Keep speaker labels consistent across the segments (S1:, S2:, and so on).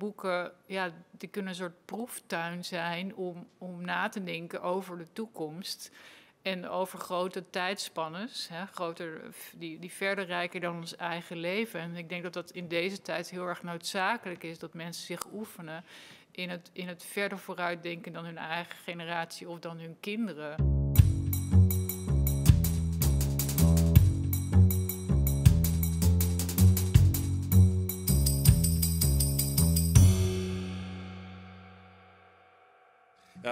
S1: boeken, ja, die kunnen een soort proeftuin zijn om, om na te denken over de toekomst. En over grote tijdspannes, hè, groter, die, die verder rijken dan ons eigen leven. En ik denk dat dat in deze tijd heel erg noodzakelijk is dat mensen zich oefenen in het, in het verder vooruitdenken dan hun eigen generatie of dan hun kinderen.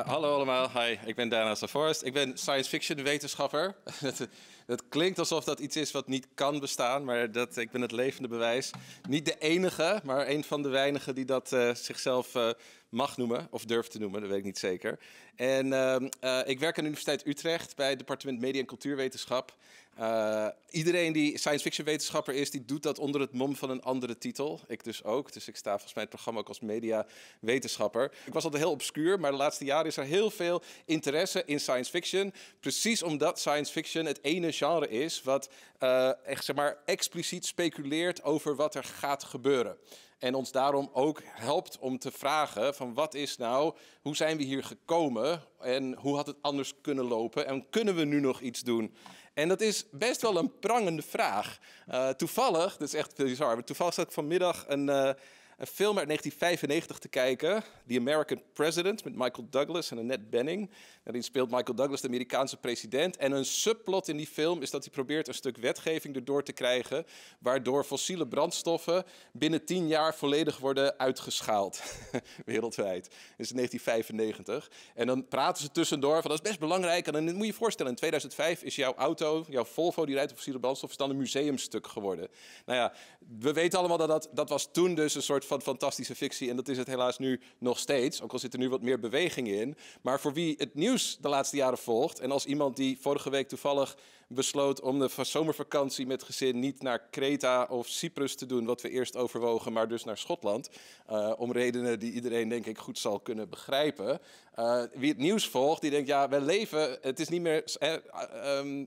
S2: hallo allemaal, hi, ik ben Dana Forest. Ik ben science fiction wetenschapper. dat, dat, klinkt alsof dat iets is wat niet kan bestaan, maar dat, ik ben het levende bewijs. Niet de enige, maar een van de weinigen die dat eh, zichzelf eh, mag noemen of durf te noemen, dat weet ik niet zeker. En ehm, eh, ik werk aan de Universiteit Utrecht bij het departement Media en Cultuurwetenschap. Eh, iedereen die science fiction wetenschapper is, die doet dat onder het mom van een andere titel. Ik dus ook. Dus ik sta volgens mij het programma ook als media-wetenschapper. Ik was altijd heel obscuur, maar de laatste jaren is er heel veel interesse in science fiction. Precies omdat science fiction het ene genre is wat eh, echt zeg maar expliciet speculeert over wat er gaat gebeuren. En ons daarom ook helpt om te vragen van wat is nou, hoe zijn we hier gekomen en hoe had het anders kunnen lopen en kunnen we nu nog iets doen? En dat is best wel een prangende vraag. Eh, toevallig, dat is echt bizar, maar toevallig zat ik vanmiddag een... Eh, een film uit 1995 te kijken, The American President, met Michael Douglas en Annette Benning. Daarin speelt Michael Douglas de Amerikaanse president. En een subplot in die film is dat hij probeert een stuk wetgeving erdoor te krijgen, waardoor fossiele brandstoffen binnen tien jaar volledig worden uitgeschaald, wereldwijd. Dat is 1995. En dan praten ze tussendoor van dat is best belangrijk. En dan moet je je voorstellen, in 2005 is jouw auto, jouw Volvo, die rijdt op fossiele brandstoffen, dan een museumstuk geworden. Nou ja, we weten allemaal dat dat, dat was toen dus een soort van fantastische fictie. En dat is het helaas nu nog steeds. Ook al zit er nu wat meer beweging in. Maar voor wie het nieuws de laatste jaren volgt. En als iemand die vorige week toevallig besloot om de zomervakantie met gezin niet naar Kreta of Cyprus te doen, wat we eerst overwogen, maar dus naar Schotland. Eh, om redenen die iedereen denk ik goed zal kunnen begrijpen. Eh, wie het nieuws volgt, die denkt, ja, we leven, het is niet meer... Eh, ehm,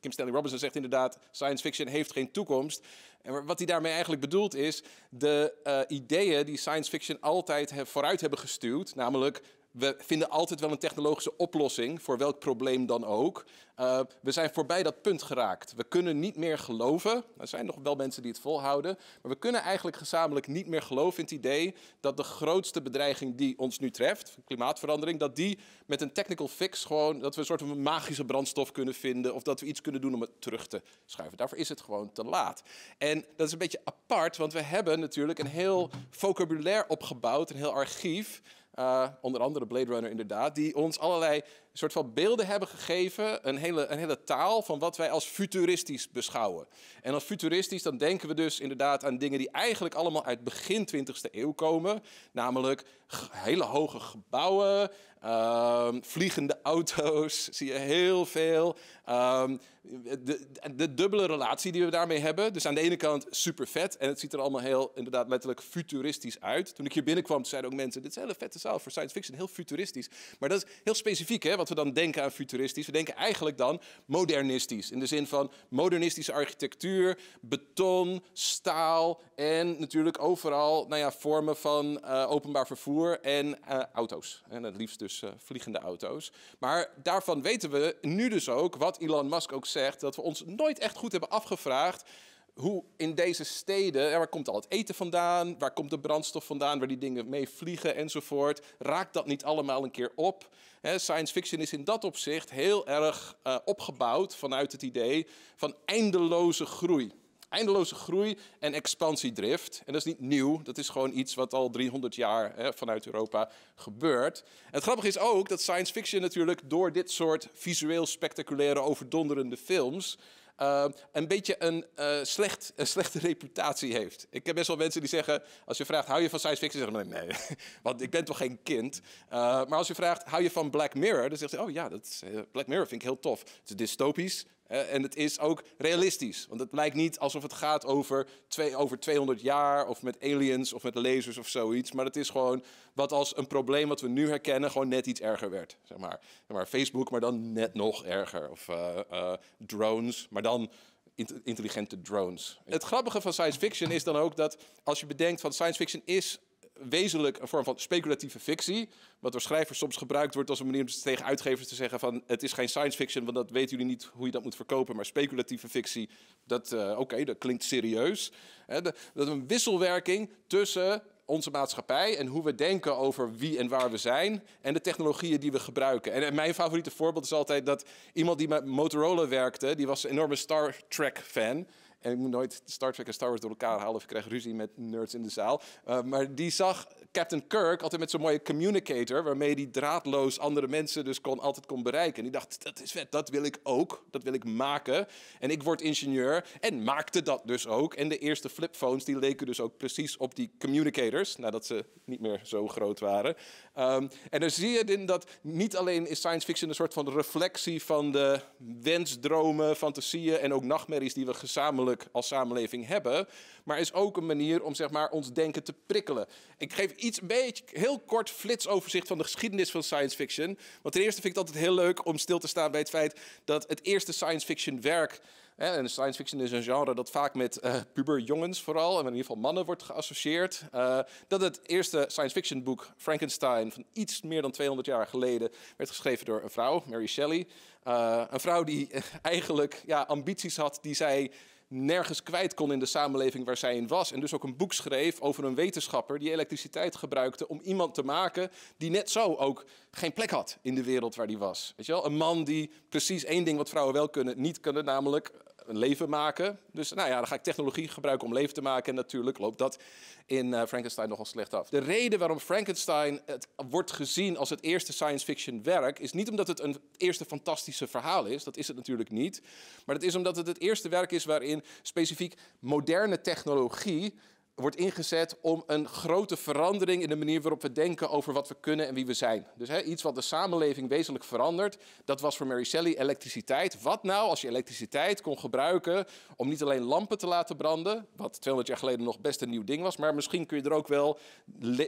S2: Kim Stanley Robinson zegt inderdaad, science fiction heeft geen toekomst. En wat hij daarmee eigenlijk bedoelt is de eh, ideeën die science fiction altijd vooruit hebben gestuurd, namelijk we vinden altijd wel een technologische oplossing voor welk probleem dan ook. Eh, we zijn voorbij dat punt geraakt. We kunnen niet meer geloven. Er zijn nog wel mensen die het volhouden. Maar we kunnen eigenlijk gezamenlijk niet meer geloven in het idee dat de grootste bedreiging die ons nu treft, klimaatverandering, dat die met een technical fix gewoon, dat we een soort van magische brandstof kunnen vinden. Of dat we iets kunnen doen om het terug te schuiven. Daarvoor is het gewoon te laat. En dat is een beetje apart, want we hebben natuurlijk een heel vocabulaire opgebouwd, een heel archief eh, onder andere Blade Runner inderdaad, die ons allerlei soort van beelden hebben gegeven, een hele, een hele taal van wat wij als futuristisch beschouwen. En als futuristisch, dan denken we dus inderdaad aan dingen die eigenlijk allemaal uit begin 20e eeuw komen. Namelijk hele hoge gebouwen, ehm, vliegende auto's, zie je heel veel. Ehm, de, de, dubbele relatie die we daarmee hebben. Dus aan de ene kant super vet en het ziet er allemaal heel inderdaad letterlijk futuristisch uit. Toen ik hier binnenkwam zeiden ook mensen, dit is een hele vette zaal voor science fiction, heel futuristisch. Maar dat is heel specifiek hè, wat we dan denken aan futuristisch. We denken eigenlijk dan modernistisch. In de zin van modernistische architectuur, beton, staal en natuurlijk overal nou ja, vormen van eh, openbaar vervoer en eh, auto's. En het liefst dus eh, vliegende auto's. Maar daarvan weten we nu dus ook, wat Elon Musk ook zegt, dat we ons nooit echt goed hebben afgevraagd hoe in deze steden, waar komt al het eten vandaan, waar komt de brandstof vandaan, waar die dingen mee vliegen enzovoort, raakt dat niet allemaal een keer op? science fiction is in dat opzicht heel erg eh, opgebouwd vanuit het idee van eindeloze groei. Eindeloze groei en expansiedrift. En dat is niet nieuw, dat is gewoon iets wat al 300 jaar hè, vanuit Europa gebeurt. het grappige is ook dat science fiction natuurlijk door dit soort visueel spectaculaire, overdonderende films Ehm, een beetje een, eh, slecht, een slechte reputatie heeft. Ik heb best wel mensen die zeggen, als je vraagt, hou je van science fiction? Zeggen nee, nee, want ik ben toch geen kind. Eh, maar als je vraagt, hou je van Black Mirror? Dan zegt ze, oh ja, dat, eh, Black Mirror vind ik heel tof. Het is dystopisch, en het is ook realistisch, want het lijkt niet alsof het gaat over, twee, over 200 jaar of met aliens of met lasers of zoiets. Maar het is gewoon wat als een probleem wat we nu herkennen gewoon net iets erger werd. Zeg maar, zeg maar Facebook, maar dan net nog erger. Of eh, eh, drones, maar dan intelligente drones. Het grappige van science fiction is dan ook dat als je bedenkt van science fiction is wezenlijk een vorm van speculatieve fictie. Wat door schrijvers soms gebruikt wordt als een manier om tegen uitgevers te zeggen van het is geen science fiction, want dat weten jullie niet hoe je dat moet verkopen. Maar speculatieve fictie, dat, eh, oké, dat klinkt serieus. dat is een wisselwerking tussen onze maatschappij en hoe we denken over wie en waar we zijn en de technologieën die we gebruiken. En, en mijn favoriete voorbeeld is altijd dat iemand die met Motorola werkte, die was een enorme Star Trek fan. En ik moet nooit Star Trek en Star Wars door elkaar halen of ik krijg ruzie met nerds in de zaal. Eh, maar die zag Captain Kirk altijd met zo'n mooie communicator, waarmee die draadloos andere mensen dus kon, altijd kon bereiken. En die dacht, dat is vet, dat wil ik ook, dat wil ik maken. En ik word ingenieur en maakte dat dus ook. En de eerste flipphones die leken dus ook precies op die communicators, nadat ze niet meer zo groot waren. Ehm, en dan zie je in dat niet alleen is science fiction een soort van reflectie van de wensdromen, fantasieën en ook nachtmerries die we gezamenlijk als samenleving hebben. Maar is ook een manier om zeg maar, ons denken te prikkelen. Ik geef iets een beetje heel kort flitsoverzicht van de geschiedenis van science fiction. Want ten eerste vind ik het altijd heel leuk om stil te staan bij het feit dat het eerste science fiction werk. en science fiction is een genre dat vaak met eh, puberjongens vooral, en in ieder geval mannen, wordt geassocieerd. Eh, dat het eerste science fiction boek Frankenstein van iets meer dan 200 jaar geleden werd geschreven door een vrouw, Mary Shelley. Eh, een vrouw die eigenlijk ja, ambities had die zij nergens kwijt kon in de samenleving waar zij in was. En dus ook een boek schreef over een wetenschapper die elektriciteit gebruikte om iemand te maken die net zo ook geen plek had in de wereld waar die was. Weet je wel? Een man die precies één ding wat vrouwen wel kunnen, niet kunnen, namelijk een leven maken. Dus nou ja, dan ga ik technologie gebruiken om leven te maken. En natuurlijk loopt dat in eh, Frankenstein nogal slecht af. De reden waarom Frankenstein het wordt gezien als het eerste science fiction werk... is niet omdat het een eerste fantastische verhaal is. Dat is het natuurlijk niet. Maar het is omdat het het eerste werk is waarin specifiek moderne technologie wordt ingezet om een grote verandering in de manier waarop we denken over wat we kunnen en wie we zijn. Dus hè, iets wat de samenleving wezenlijk verandert, dat was voor Mary Shelley elektriciteit. Wat nou als je elektriciteit kon gebruiken om niet alleen lampen te laten branden, wat 200 jaar geleden nog best een nieuw ding was, maar misschien kun je er ook wel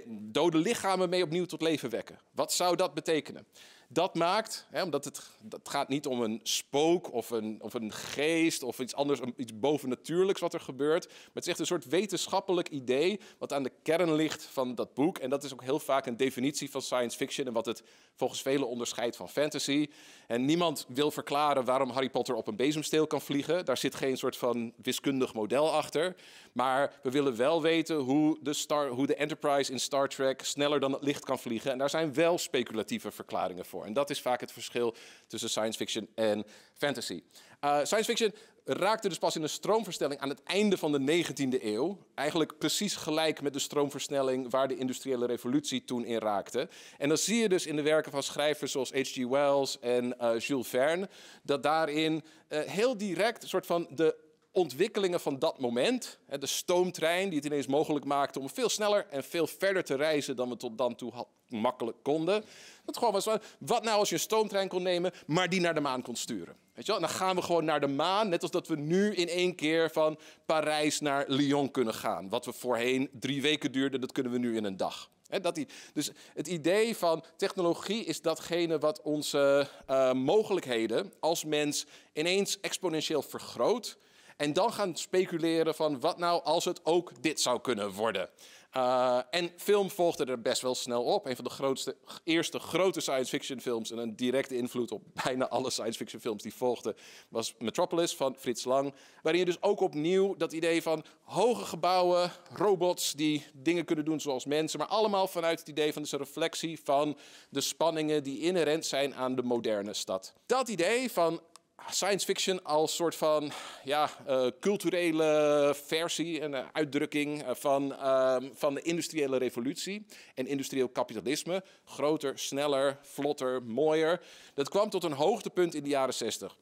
S2: dode lichamen mee opnieuw tot leven wekken. Wat zou dat betekenen? dat maakt, hè, omdat het, dat gaat niet om een spook of een, of een geest of iets anders, iets bovennatuurlijks wat er gebeurt. Maar het is echt een soort wetenschappelijk idee wat aan de kern ligt van dat boek. En dat is ook heel vaak een definitie van science fiction en wat het volgens velen onderscheidt van fantasy. En niemand wil verklaren waarom Harry Potter op een bezemsteel kan vliegen. Daar zit geen soort van wiskundig model achter. Maar we willen wel weten hoe de, Star, hoe de Enterprise in Star Trek sneller dan het licht kan vliegen. En daar zijn wel speculatieve verklaringen voor. En dat is vaak het verschil tussen science fiction en fantasy. Eh, science fiction raakte dus pas in een stroomversnelling aan het einde van de 19e eeuw. Eigenlijk precies gelijk met de stroomversnelling waar de industriële revolutie toen in raakte. En dan zie je dus in de werken van schrijvers zoals H.G. Wells en uh, Jules Verne, dat daarin eh, heel direct een soort van de ontwikkelingen van dat moment, de stoomtrein die het ineens mogelijk maakte om veel sneller en veel verder te reizen dan we tot dan toe makkelijk konden. Dat gewoon was, wat nou als je een stoomtrein kon nemen, maar die naar de maan kon sturen? Weet je wel? En dan gaan we gewoon naar de maan, net als dat we nu in één keer van Parijs naar Lyon kunnen gaan. Wat we voorheen drie weken duurde, dat kunnen we nu in een dag. dat die, dus het idee van technologie is datgene wat onze eh, mogelijkheden als mens ineens exponentieel vergroot. En dan gaan speculeren van wat nou als het ook dit zou kunnen worden. Eh, en film volgde er best wel snel op. Een van de grootste, eerste grote science fiction films en een directe invloed op bijna alle science fiction films die volgden was Metropolis van Frits Lang. Waarin je dus ook opnieuw dat idee van hoge gebouwen, robots die dingen kunnen doen zoals mensen, maar allemaal vanuit het idee van de een reflectie van de spanningen die inherent zijn aan de moderne stad. Dat idee van science fiction als soort van ja, eh, culturele versie en eh, uitdrukking eh, van, ehm, van de industriële revolutie en industrieel kapitalisme. Groter, sneller, vlotter, mooier. Dat kwam tot een hoogtepunt in de jaren 60.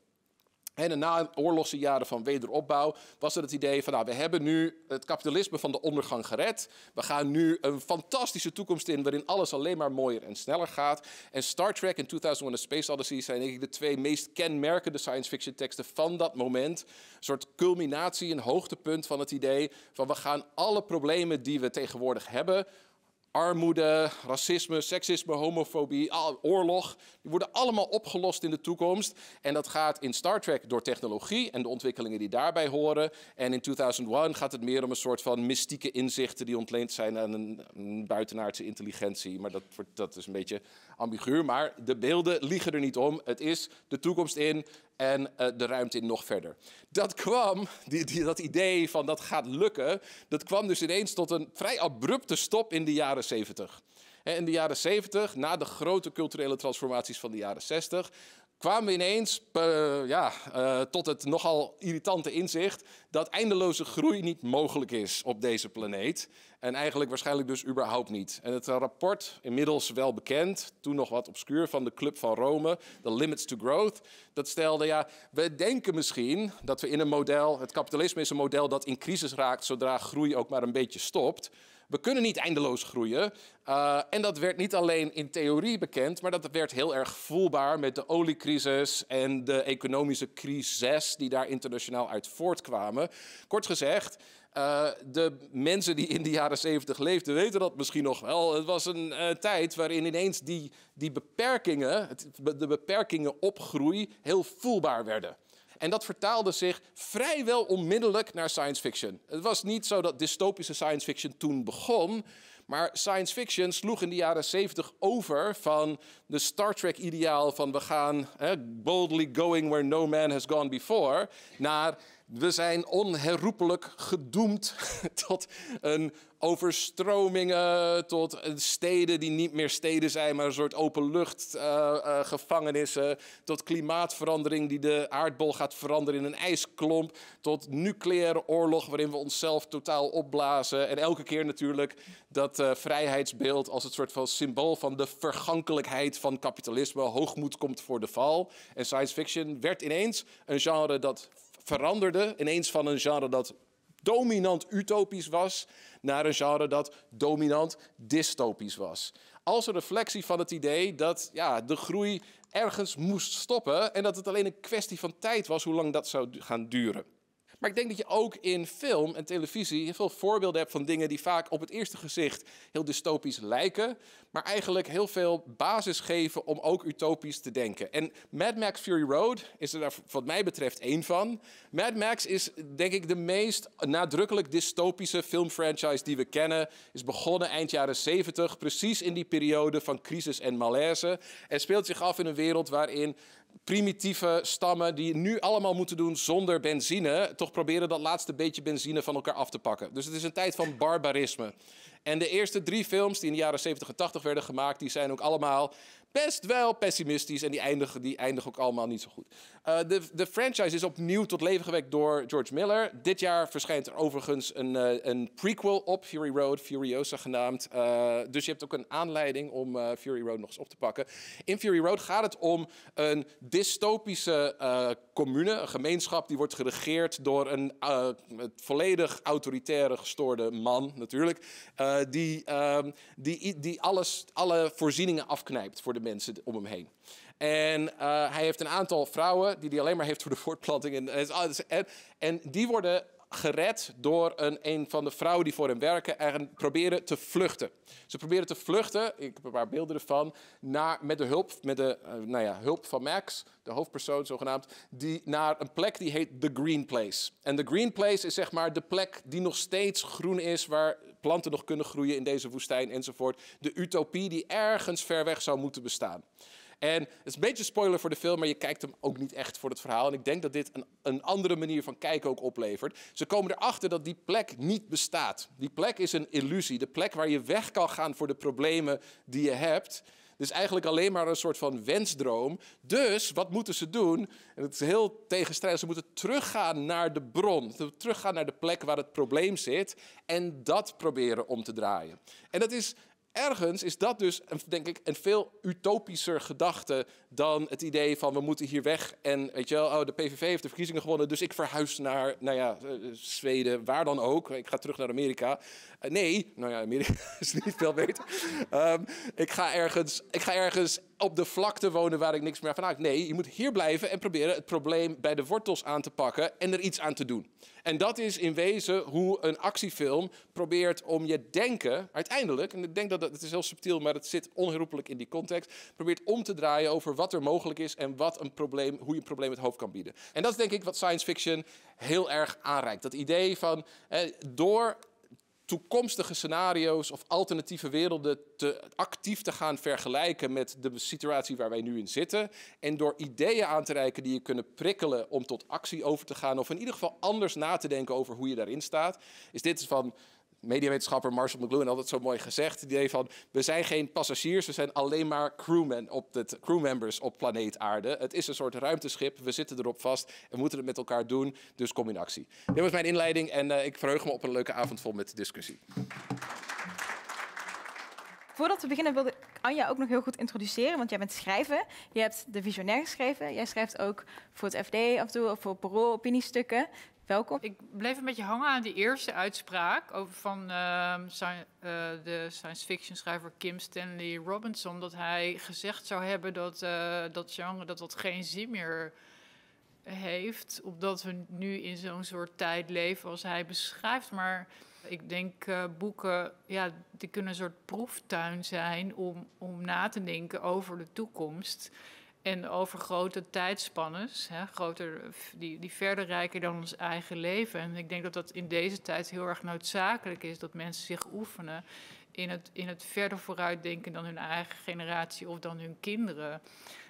S2: En de naoorlogse jaren van wederopbouw was er het idee van, nou, we hebben nu het kapitalisme van de ondergang gered. We gaan nu een fantastische toekomst in waarin alles alleen maar mooier en sneller gaat. En Star Trek en 2001 A Space Odyssey zijn denk ik de twee meest kenmerkende science fiction teksten van dat moment. Een soort culminatie, een hoogtepunt van het idee van, we gaan alle problemen die we tegenwoordig hebben, armoede, racisme, seksisme, homofobie, oorlog. Die worden allemaal opgelost in de toekomst. En dat gaat in Star Trek door technologie en de ontwikkelingen die daarbij horen. En in 2001 gaat het meer om een soort van mystieke inzichten die ontleend zijn aan een, buitenaardse intelligentie. Maar dat, dat is een beetje ambiguur, maar de beelden liegen er niet om. Het is de toekomst in en eh, de ruimte in nog verder. Dat kwam, die, dat idee van dat gaat lukken, dat kwam dus ineens tot een vrij abrupte stop in de jaren 70. In de jaren 70, na de grote culturele transformaties van de jaren 60, kwamen we ineens eh, ja, eh, tot het nogal irritante inzicht dat eindeloze groei niet mogelijk is op deze planeet. En eigenlijk waarschijnlijk dus überhaupt niet. En het rapport, inmiddels wel bekend, toen nog wat obscuur, van de Club van Rome, The Limits to Growth, dat stelde, ja, we denken misschien dat we in een model, het kapitalisme is een model dat in crisis raakt zodra groei ook maar een beetje stopt. We kunnen niet eindeloos groeien. Eh, en dat werd niet alleen in theorie bekend, maar dat werd heel erg voelbaar met de oliecrisis en de economische crisis die daar internationaal uit voortkwamen. Kort gezegd, eh, de mensen die in de jaren 70 leefden weten dat misschien nog wel. Het was een eh, tijd waarin ineens die, die beperkingen, de beperkingen op groei, heel voelbaar werden. En dat vertaalde zich vrijwel onmiddellijk naar science fiction. Het was niet zo dat dystopische science fiction toen begon. Maar science fiction sloeg in de jaren 70 over van de Star Trek-ideaal van we gaan boldly going where no man has gone before. naar we zijn onherroepelijk gedoemd tot een overstromingen, tot steden die niet meer steden zijn, maar een soort openluchtgevangenissen, eh, eh, uh, tot klimaatverandering die de aardbol gaat veranderen in een ijsklomp, tot nucleaire oorlog waarin we onszelf totaal opblazen. En elke keer natuurlijk dat eh, vrijheidsbeeld als het soort van symbool van de vergankelijkheid van kapitalisme, hoogmoed komt voor de val. En science fiction werd ineens een genre dat veranderde ineens van een genre dat dominant utopisch was naar een genre dat dominant dystopisch was. Als een reflectie van het idee dat ja, de groei ergens moest stoppen en dat het alleen een kwestie van tijd was hoe lang dat zou gaan duren. Maar ik denk dat je ook in film en televisie heel veel voorbeelden hebt van dingen die vaak op het eerste gezicht heel dystopisch lijken, maar eigenlijk heel veel basis geven om ook utopisch te denken. En Mad Max Fury Road is er daar wat mij betreft één van. Mad Max is denk ik de meest nadrukkelijk dystopische filmfranchise die we kennen. Is begonnen eind jaren 70, precies in die periode van crisis en malaise. En speelt zich af in een wereld waarin primitieve stammen die nu allemaal moeten doen zonder benzine, toch proberen dat laatste beetje benzine van elkaar af te pakken. Dus het is een tijd van barbarisme. En de eerste drie films die in de jaren 70 en 80 werden gemaakt, die zijn ook allemaal best wel pessimistisch en die eindigen, die eindigen ook allemaal niet zo goed. Eh, de, de franchise is opnieuw tot leven gewekt door George Miller. Dit jaar verschijnt er overigens een, eh, een prequel op Fury Road, Furiosa genaamd. Eh, dus je hebt ook een aanleiding om Fury Road nog eens op te pakken. In Fury Road gaat het om een dystopische commune, een gemeenschap die wordt geregeerd door een volledig autoritaire gestoorde man natuurlijk, die, ehm, die, die alles, alle voorzieningen afknijpt voor de mensen om hem heen. En eh, hij heeft een aantal vrouwen die hij alleen maar heeft voor de voortplanting. En, eh, en, en die worden gered door een, een van de vrouwen die voor hem werken en proberen te vluchten. Ze proberen te vluchten, ik heb een paar beelden ervan, naar, met de, hulp, met de eh, nou ja, hulp van Max, de hoofdpersoon zogenaamd, die, naar een plek die heet The Green Place. En The Green Place is zeg maar de plek die nog steeds groen is, waar planten nog kunnen groeien in deze woestijn enzovoort. De utopie die ergens ver weg zou moeten bestaan. En het is een beetje spoiler voor de film, maar je kijkt hem ook niet echt voor het verhaal. En ik denk dat dit een, een andere manier van kijken ook oplevert. Ze komen erachter dat die plek niet bestaat. Die plek is een illusie. De plek waar je weg kan gaan voor de problemen die je hebt. Dus eigenlijk alleen maar een soort van wensdroom. Dus wat moeten ze doen? En het is heel tegenstrijdig. Ze moeten teruggaan naar de bron. teruggaan naar de plek waar het probleem zit. En dat proberen om te draaien. En dat is ergens is dat dus, denk ik, een veel utopischer gedachte dan het idee van we moeten hier weg en weet je wel, oh, de PVV heeft de verkiezingen gewonnen, dus ik verhuis naar, nou ja, eh, eh, Zweden, waar dan ook. Ik ga terug naar Amerika. Eh, nee, nou ja, Amerika is niet veel beter. Ehm, ik, ga ergens, ik ga ergens op de vlakte wonen waar ik niks meer van haak. Nee, je moet hier blijven en proberen het probleem bij de wortels aan te pakken en er iets aan te doen. En dat is in wezen hoe een actiefilm probeert om je denken uiteindelijk, en ik denk dat het is heel subtiel, maar het zit onherroepelijk in die context, probeert om te draaien over wat er mogelijk is en wat een probleem, hoe je een probleem het hoofd kan bieden. En dat is denk ik wat science fiction heel erg aanreikt. Dat idee van door toekomstige scenario's of alternatieve werelden te actief te gaan vergelijken met de situatie waar wij nu in zitten. En door ideeën aan te reiken die je kunnen prikkelen om tot actie over te gaan, of in ieder geval anders na te denken over hoe je daarin staat, is dit van mediawetenschapper Marshall McLuhan altijd zo mooi gezegd. Het idee van, we zijn geen passagiers, we zijn alleen maar crewmen op het, crewmembers op planeet aarde. Het is een soort ruimteschip, we zitten erop vast en moeten het met elkaar doen, dus kom in actie. Dit was mijn inleiding en eh, ik verheug me op een leuke avond vol met discussie.
S3: Voordat we beginnen wilde ik Anja ook nog heel goed introduceren, want jij bent schrijver. Je hebt De Visionair geschreven. Jij schrijft ook voor het FD af en toe, of voor Parool, opiniestukken. Welkom. Ik
S1: bleef een beetje hangen aan die eerste uitspraak over van ehm, eh, de science fiction schrijver Kim Stanley Robinson. Dat hij gezegd zou hebben dat uh, dat genre dat dat geen zin meer heeft. Omdat we nu in zo'n soort tijd leven als hij beschrijft. Maar ik denk eh, boeken, ja, die kunnen een soort proeftuin zijn om, om na te denken over de toekomst. En over grote tijdspannes, hè, groter, die, die verder rijken dan ons eigen leven. En ik denk dat dat in deze tijd heel erg noodzakelijk is dat mensen zich oefenen in het, in het verder vooruitdenken dan hun eigen generatie of dan hun kinderen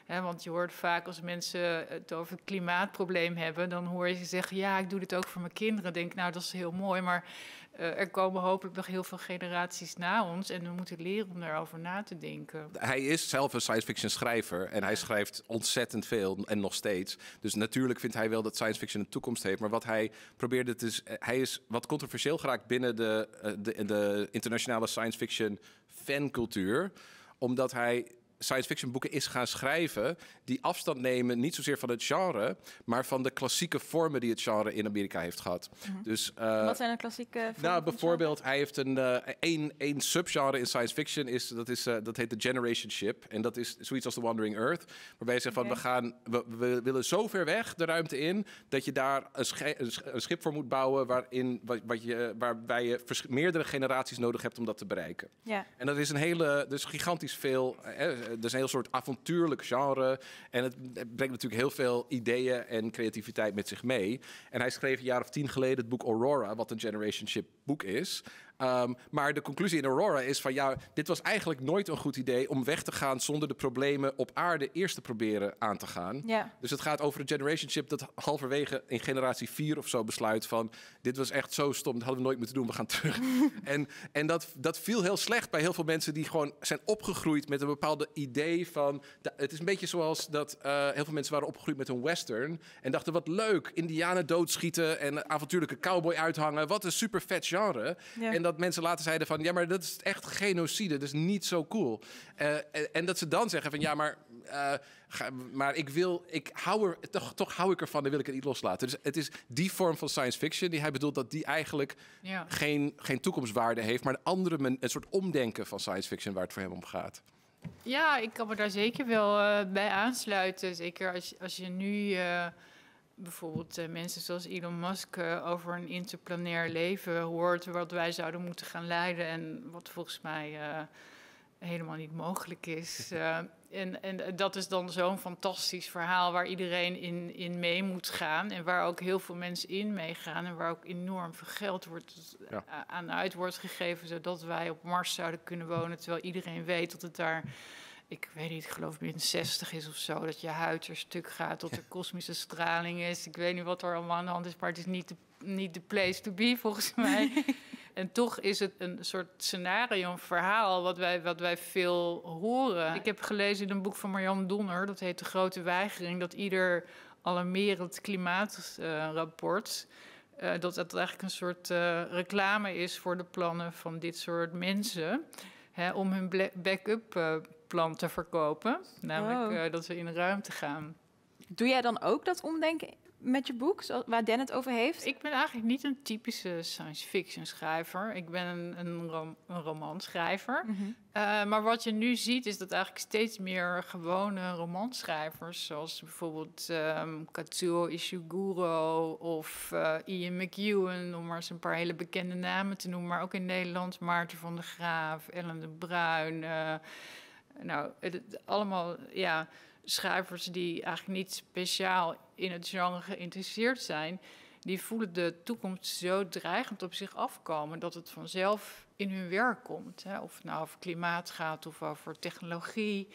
S1: want je hoort vaak als mensen het over het klimaatprobleem hebben, dan hoor je ze zeggen: Ja, ik doe dit ook voor mijn kinderen. Denk, nou, dat is heel mooi, maar eh, er komen hopelijk nog heel veel generaties na ons en we moeten leren om daarover na te denken.
S2: Hij is zelf een science fiction schrijver en hij schrijft ontzettend veel en nog steeds. Dus natuurlijk vindt hij wel dat science fiction een toekomst heeft, maar wat hij probeerde te eh, hij is wat controversieel geraakt binnen de, eh, de, de internationale science fiction fancultuur omdat hij science fiction boeken is gaan schrijven. die afstand nemen, niet zozeer van het genre. maar van de klassieke vormen die het genre in Amerika heeft gehad. Mhm. dus, eh, Wat
S3: zijn de klassieke vormen? Nou,
S2: bijvoorbeeld, hij heeft een één, eh, een subgenre in science fiction. Is, dat, is, eh, dat heet de Generation Ship. En dat is zoiets als The Wandering Earth. Waarbij ze zeggen van we, gaan, we, we, willen zo ver weg de ruimte in. dat je daar een, een schip voor moet bouwen. Waarin, wat, wat je, waarbij je meerdere generaties nodig hebt om dat te bereiken. Ja. En dat is een hele. dus gigantisch veel er eh, is een heel soort avontuurlijk genre. En het brengt natuurlijk heel veel ideeën en creativiteit met zich mee. En hij schreef een jaar of tien geleden het boek Aurora, wat een generation ship boek is. Ehm, maar de conclusie in Aurora is van ja, dit was eigenlijk nooit een goed idee om weg te gaan zonder de problemen op aarde eerst te proberen aan te gaan. Ja. Dus het gaat over een generation ship dat halverwege in generatie 4 of zo besluit van dit was echt zo stom, dat hadden we nooit moeten doen, we gaan terug. en en dat, dat viel heel slecht bij heel veel mensen die gewoon zijn opgegroeid met een bepaalde idee van, het is een beetje zoals dat eh, heel veel mensen waren opgegroeid met een western en dachten wat leuk, indianen doodschieten en avontuurlijke cowboy uithangen, wat een super vet genre. Ja. En dat dat mensen later zeiden van... ja, maar dat is echt genocide, dat is niet zo cool. Eh, en dat ze dan zeggen van ja, maar, eh, maar ik wil... Ik hou er, toch, toch hou ik ervan, dan wil ik het niet loslaten. Dus het is die vorm van science fiction die hij bedoelt... dat die eigenlijk geen, geen toekomstwaarde heeft... maar een, andere, een soort omdenken van science fiction waar het voor hem om gaat.
S1: Ja, ik kan me daar zeker wel eh, bij aansluiten. Zeker als, als je nu bijvoorbeeld eh, mensen zoals Elon Musk eh, over een interplanair leven hoort, wat wij zouden moeten gaan leiden en wat volgens mij eh, helemaal niet mogelijk is. en, en dat is dan zo'n fantastisch verhaal waar iedereen in, in mee moet gaan en waar ook heel veel mensen in meegaan en waar ook enorm veel geld wordt, dus, aan uit wordt gegeven, zodat wij op Mars zouden kunnen wonen, terwijl iedereen weet dat het daar ik weet niet, ik geloof binnen 60 is of zo, dat je huid er stuk gaat, tot er kosmische straling is. Ik weet niet wat er allemaal aan de hand is, maar het is niet de, niet de place to be volgens mij. en toch is het een soort scenario, een verhaal, wat wij, wat wij veel horen. Ik heb gelezen in een boek van Marjan Donner, dat heet De Grote Weigering, dat ieder alarmerend klimaatrapport. Eh, dat dat eigenlijk een soort eh, reclame is voor de plannen van dit soort mensen. Hè, om hun backup uh, plan te verkopen. Namelijk oh. eh, dat we in de ruimte gaan. Doe jij dan ook dat omdenken met je boek, waar Den het over heeft? Ik ben eigenlijk niet een typische science fiction schrijver. Ik ben een, een, romanschrijver. Mhm. Eh, maar wat je nu ziet, is dat eigenlijk steeds meer gewone romanschrijvers, zoals bijvoorbeeld um, Katsuo Ishiguro of eh, Ian McEwan, om maar eens een paar hele bekende namen te noemen, maar ook in Nederland Maarten van der Graaf, Ellen de Bruin. Nou, het, allemaal ja, schrijvers die eigenlijk niet speciaal in het genre geïnteresseerd zijn, die voelen de toekomst zo dreigend op zich afkomen dat het vanzelf in hun werk komt. Hè? Of het nou over klimaat gaat of over technologie.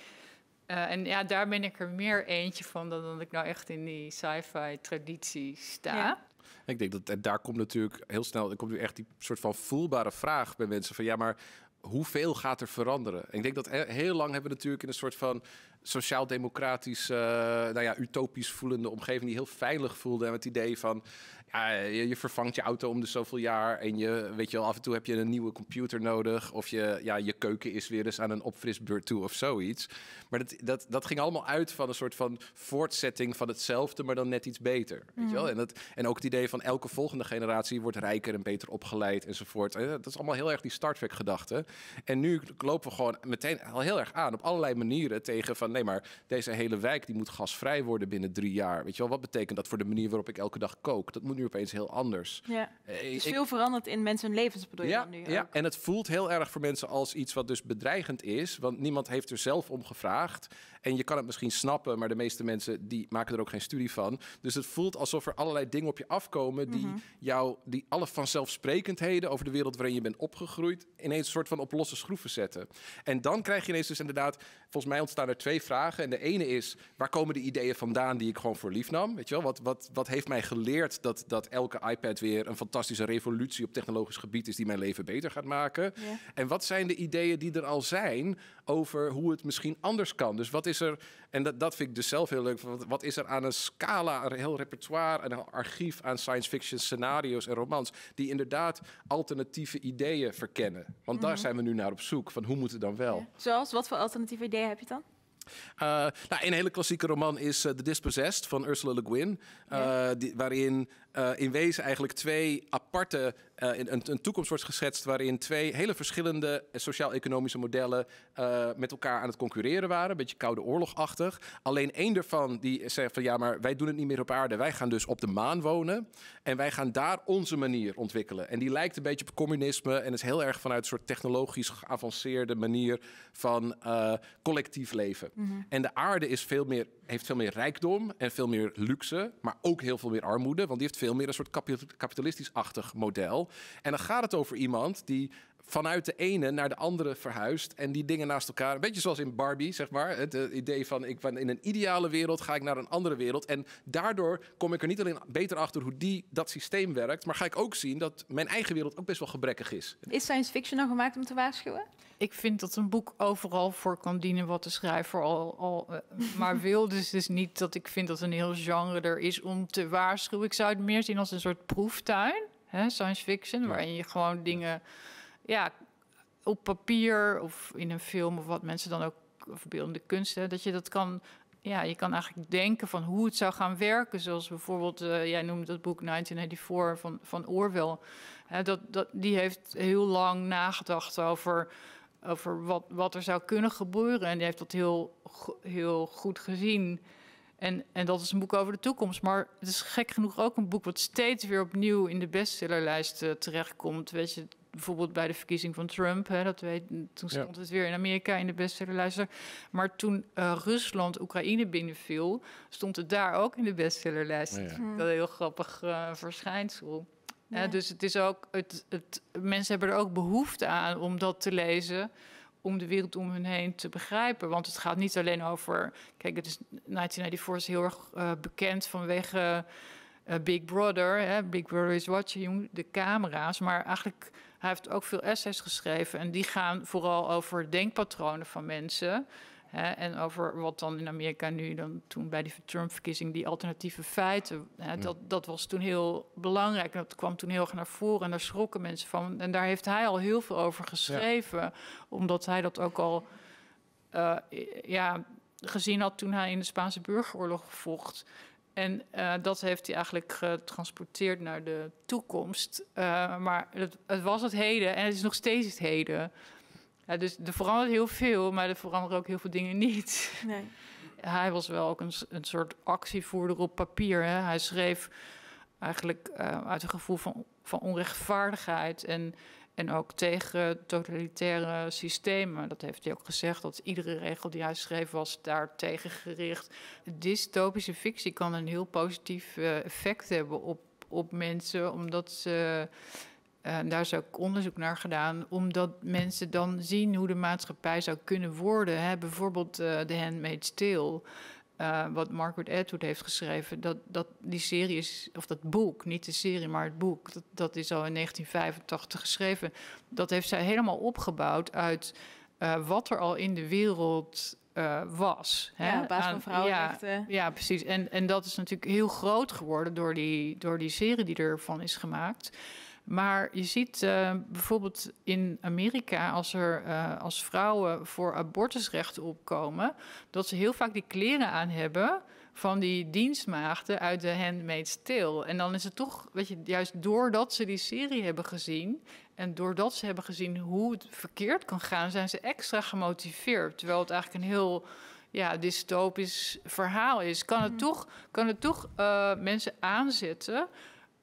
S1: Eh, en ja, daar ben ik er meer eentje van dan dat ik nou echt in die sci-fi traditie sta. Ja.
S2: Ik denk dat en daar komt natuurlijk heel snel, er komt nu echt die soort van voelbare vraag bij mensen van ja, maar hoeveel gaat er veranderen? Ik denk dat heel lang hebben we natuurlijk in een soort van sociaal-democratisch, eh, nou ja, utopisch voelende omgeving die heel veilig voelde. En het idee van, ja, je, vervangt je auto om de zoveel jaar en je, weet je wel, af en toe heb je een nieuwe computer nodig. Of je, ja, je keuken is weer eens aan een opfrisbeurt toe of zoiets. Maar dat, dat, dat ging allemaal uit van een soort van voortzetting van hetzelfde, maar dan net iets beter. Weet je wel? Mm. En, dat, en ook het idee van elke volgende generatie wordt rijker en beter opgeleid enzovoort. Eh, dat is allemaal heel erg die Star Trek gedachte. En nu lopen we gewoon meteen al heel erg aan op allerlei manieren tegen van nee, maar deze hele wijk die moet gasvrij worden binnen drie jaar. Weet je wel, wat betekent dat voor de manier waarop ik elke dag kook? Dat moet nu opeens heel anders. Ja. Eh, het dus veel
S3: veranderd in mensen hun levens, bedoel ja, nu Ja,
S2: en het voelt heel erg voor mensen als iets wat dus bedreigend is, want niemand heeft er zelf om gevraagd. En je kan het misschien snappen, maar de meeste mensen die maken er ook geen studie van. Dus het voelt alsof er allerlei dingen op je afkomen die mm jou, die alle vanzelfsprekendheden over de wereld waarin je bent opgegroeid, ineens een soort van op losse schroeven zetten. En dan krijg je ineens dus inderdaad, volgens mij ontstaan er twee vragen. En de ene is, waar komen de ideeën vandaan die ik gewoon voor lief nam? Weet je wel, wat, wat, wat heeft mij geleerd dat, dat elke iPad weer een fantastische revolutie op technologisch gebied is die mijn leven beter gaat maken? En wat zijn de ideeën die er al zijn over hoe het misschien anders kan? Dus wat is er, en dat, dat vind ik dus zelf heel leuk, wat, is er aan een scala, een heel repertoire, een heel archief aan science fiction scenario's en romans, die inderdaad alternatieve ideeën verkennen? Want daar mhm. zijn we nu naar op zoek, van hoe moet het dan wel?
S3: Zoals, wat voor alternatieve ideeën heb je dan?
S2: Eh, nou, een hele klassieke roman is eh, The Dispossessed van Ursula Le Guin. Eh, die, waarin eh, in wezen eigenlijk twee aparte, eh, een, een, toekomst wordt geschetst waarin twee hele verschillende sociaal-economische modellen eh, met elkaar aan het concurreren waren. Een beetje koude oorlogachtig. Alleen één daarvan die zegt van ja, maar wij doen het niet meer op aarde. Wij gaan dus op de maan wonen en wij gaan daar onze manier ontwikkelen. En die lijkt een beetje op communisme en is heel erg vanuit een soort technologisch geavanceerde manier van collectief leven. Mhm. En de aarde is veel meer heeft veel meer rijkdom en veel meer luxe, maar ook heel veel meer armoede. Want die heeft veel meer een soort kapitalistisch-achtig model. En dan gaat het over iemand die vanuit de ene naar de andere verhuist en die dingen naast elkaar. Een beetje zoals in Barbie, zeg maar. Het, eh, idee van ik ben in een ideale wereld ga ik naar een andere wereld. En daardoor kom ik er niet alleen beter achter hoe die, dat systeem werkt, maar ga ik ook zien dat mijn eigen wereld ook best wel gebrekkig is. Is
S1: science fiction nou gemaakt om te waarschuwen? Ik vind dat een boek overal voor kan dienen wat de schrijver al, al eh, maar wil. Dus is dus niet dat ik vind dat een heel genre er is om te waarschuwen. Ik zou het meer zien als een soort proeftuin, hè, science fiction, waarin je gewoon dingen ja, op papier of in een film of wat mensen dan ook, of beeldende kunsten, dat je dat kan ja, je kan eigenlijk denken van hoe het zou gaan werken. Zoals bijvoorbeeld, eh, jij noemde dat boek 1984 van, van Orwell. dat, dat, die heeft heel lang nagedacht over over wat, wat er zou kunnen gebeuren. En die heeft dat heel, heel goed gezien. En, en dat is een boek over de toekomst. Maar het is gek genoeg ook een boek wat steeds weer opnieuw in de bestsellerlijst eh, terechtkomt. Weet je, bijvoorbeeld bij de verkiezing van Trump. Hè, dat weet, toen stond het weer in Amerika in de bestsellerlijst. Maar toen eh, Rusland Oekraïne binnenviel, stond het daar ook in de bestsellerlijst. Oh hmm. Dat is een heel grappig uh, verschijnsel dus het is ook, het, het, mensen hebben er ook behoefte aan om dat te lezen, om de wereld om hun heen te begrijpen. Want het gaat niet alleen over, kijk, het is, 1994 is heel erg eh, bekend vanwege eh, Big Brother, hè, Big Brother is watching, de camera's, maar eigenlijk hij heeft ook veel essays geschreven en die gaan vooral over denkpatronen van mensen. Hè, en over wat dan in Amerika nu, dan toen bij die Trump-verkiezing, die alternatieve feiten. Hè, dat, dat was toen heel belangrijk. En dat kwam toen heel erg naar voren en daar schrokken mensen van. En daar heeft hij al heel veel over geschreven, omdat hij dat ook al eh, ja, gezien had toen hij in de Spaanse burgeroorlog vocht. En eh, dat heeft hij eigenlijk getransporteerd naar de toekomst. Eh, maar het, het, was het heden en het is nog steeds het heden. Ja, dus er verandert heel veel, maar er veranderen ook heel veel dingen niet. Nee. Hij was wel ook een, een soort actievoerder op papier. Hè. Hij schreef eigenlijk eh, uit een gevoel van, van onrechtvaardigheid en, en ook tegen totalitaire systemen. Dat heeft hij ook gezegd, dat iedere regel die hij schreef was daar tegen gericht. Dystopische fictie kan een heel positief eh, effect hebben op, op mensen, omdat ze... Eh, daar is ook onderzoek naar gedaan, omdat mensen dan zien hoe de maatschappij zou kunnen worden. Hè? Bijvoorbeeld uh, The Handmaid's Tale, eh, wat Margaret Atwood heeft geschreven. Dat, dat die serie is, of dat boek, niet de serie, maar het boek, dat, dat is al in 1985 geschreven. Dat heeft zij helemaal opgebouwd uit wat er al in de wereld was. hè? basis van vrouwenrechten. Ja, precies. En, en dat is natuurlijk heel groot geworden door die, door die serie die ervan is gemaakt. Maar je ziet eh, bijvoorbeeld in Amerika, als er eh, als vrouwen voor abortusrechten opkomen, dat ze heel vaak die kleren aan hebben van die dienstmaagden uit de Handmaid's Tale. En dan is het toch, weet je, juist doordat ze die serie hebben gezien en doordat ze hebben gezien hoe het verkeerd kan gaan, zijn ze extra gemotiveerd. Terwijl het eigenlijk een heel ja, dystopisch verhaal is. Kan het mm. toch, kan het toch eh, mensen aanzetten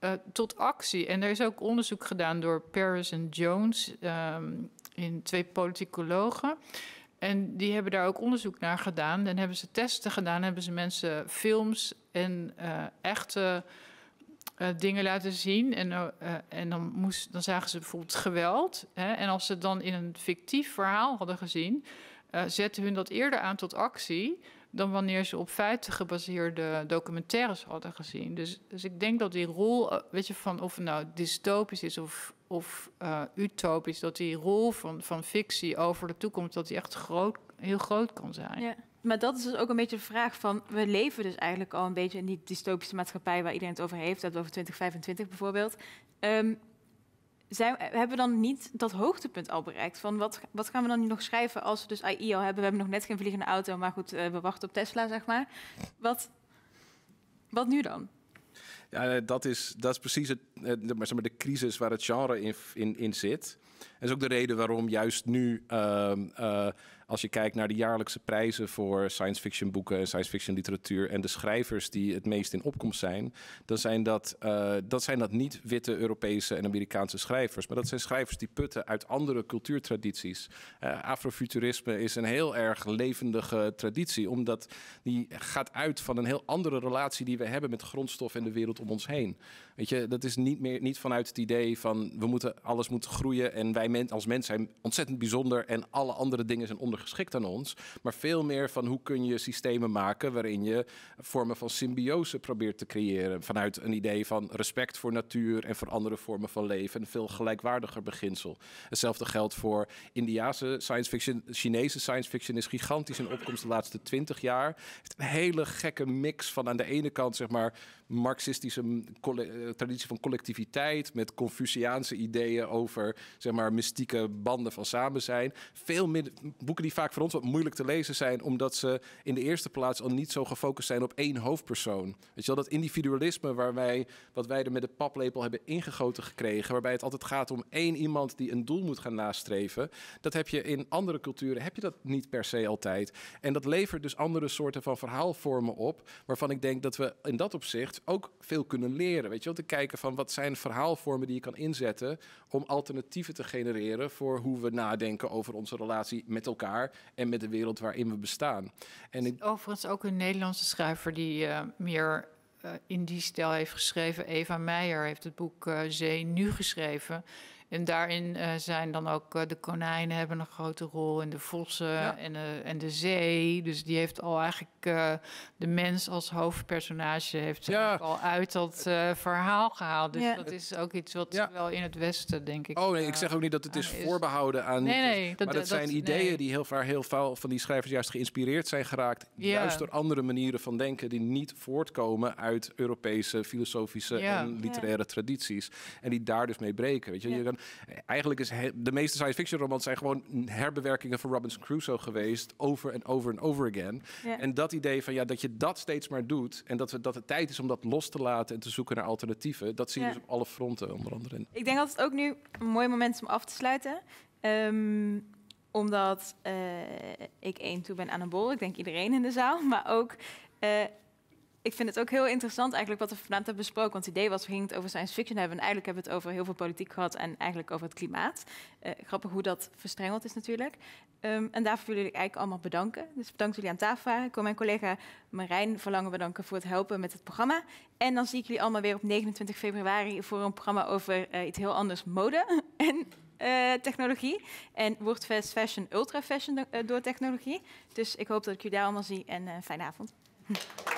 S1: eh, tot actie. En er is ook onderzoek gedaan door Paris en Jones, ehm, in twee politicologen. En die hebben daar ook onderzoek naar gedaan. Dan hebben ze testen gedaan, hebben ze mensen films en eh, echte eh, dingen laten zien. En, en dan, moest, dan zagen ze bijvoorbeeld geweld. Hè? En als ze dan in een fictief verhaal hadden gezien, zetten hun dat eerder aan tot actie dan wanneer ze op feiten gebaseerde documentaires hadden gezien. Dus, dus ik denk dat die rol, eh, weet je, van of het nou dystopisch is of, of eh, utopisch, dat die rol van, van fictie over de toekomst, dat die echt groot, heel groot kan zijn. Ja.
S3: Maar dat is dus ook een beetje de vraag van, we leven dus eigenlijk al een beetje in die dystopische maatschappij waar iedereen het over heeft, dat over 2025 bijvoorbeeld. Um, zijn, eh, hebben we dan niet dat hoogtepunt al bereikt? Van wat, wat gaan we dan nu nog schrijven als we dus AI al hebben? We hebben nog net geen vliegende auto, maar goed, eh, we wachten op Tesla, zeg maar. Wat, wat nu dan?
S2: Ja, eh, dat is, dat is precies het, de, maar de crisis waar het genre in, in, in zit. En dat is ook de reden waarom juist nu ehm, als je kijkt naar de jaarlijkse prijzen voor science fiction boeken en science fiction literatuur en de schrijvers die het meest in opkomst zijn, dan zijn dat, eh, dat, zijn dat niet witte Europese en Amerikaanse schrijvers, maar dat zijn schrijvers die putten uit andere cultuurtradities. Eh, Afrofuturisme is een heel erg levendige traditie, omdat die gaat uit van een heel andere relatie die we hebben met grondstof en de wereld om ons heen. Weet je, dat is niet meer niet vanuit het idee van we moeten alles moeten groeien en wij men, als mens zijn ontzettend bijzonder en alle andere dingen zijn onder geschikt aan ons, maar veel meer van hoe kun je systemen maken waarin je vormen van symbiose probeert te creëren vanuit een idee van respect voor natuur en voor andere vormen van leven, een veel gelijkwaardiger beginsel. Hetzelfde geldt voor Indiase science fiction, Chinese science fiction is gigantisch in opkomst de laatste twintig jaar. Heeft een hele gekke mix van aan de ene kant zeg maar marxistische eh, traditie van collectiviteit met Confuciaanse ideeën over zeg maar mystieke banden van samen zijn. Veel boeken die vaak voor ons wat moeilijk te lezen zijn, omdat ze in de eerste plaats al niet zo gefocust zijn op één hoofdpersoon. Weet je wel, dat individualisme waar wij, wat wij er met de paplepel hebben ingegoten gekregen, waarbij het altijd gaat om één iemand die een doel moet gaan nastreven, dat heb je in andere culturen, heb je dat niet per se altijd. En dat levert dus andere soorten van verhaalvormen op, waarvan ik denk dat we in dat opzicht ook veel kunnen leren. Weet je wel, te kijken van wat zijn verhaalvormen die je kan inzetten om alternatieven te genereren voor hoe we nadenken over onze relatie met elkaar en met de wereld waarin we bestaan. En ik... Overigens ook een Nederlandse schrijver die
S1: eh, meer eh, in die stijl heeft geschreven. Eva Meijer heeft het boek eh, Zee nu geschreven. En daarin eh, zijn dan ook eh, de konijnen hebben een grote rol en de vossen en, eh, en de zee. Dus die heeft al eigenlijk de mens als
S2: hoofdpersonage
S1: heeft ja. al uit dat verhaal gehaald. Dus dat is ook iets wat wel in het Westen, denk ik. Oh
S2: nee, ik zeg ook niet dat het is, voorbehouden aan. Nee, nee, maar dat, zijn ideeën die heel, vaak, heel veel van die schrijvers juist geïnspireerd zijn geraakt. Juist door andere manieren van denken die niet voortkomen uit Europese filosofische en literaire tradities. En die daar dus mee breken. Weet je, je eigenlijk is de meeste science fiction romans zijn gewoon herbewerkingen van Robinson Crusoe geweest. Over en over en over again. En dat idee van ja, dat je dat steeds maar doet. En dat, we, dat het tijd is om dat los te laten en te zoeken naar alternatieven. Dat zie je dus op alle fronten onder andere.
S3: Ik denk dat het ook nu een mooi moment is om af te sluiten. Ehm, omdat eh, ik één toe ben aan een bol. Ik denk iedereen in de zaal. Maar ook... Eh, ik vind het ook heel interessant eigenlijk wat we vanavond hebben besproken. Want het idee was, we gingen het over science fiction hebben. En eigenlijk hebben we het over heel veel politiek gehad en eigenlijk over het klimaat. Eh, grappig hoe dat verstrengeld is natuurlijk. Ehm, en daarvoor wil ik eigenlijk allemaal bedanken. Dus bedankt jullie aan tafel. Ik wil mijn collega Marijn Verlangen bedanken voor het helpen met het programma. En dan zie ik jullie allemaal weer op 29 februari voor een programma over eh, iets heel anders, mode en eh, technologie. En wordt fast fashion ultra fashion door technologie. Dus ik hoop dat ik jullie daar allemaal zie en fijne avond.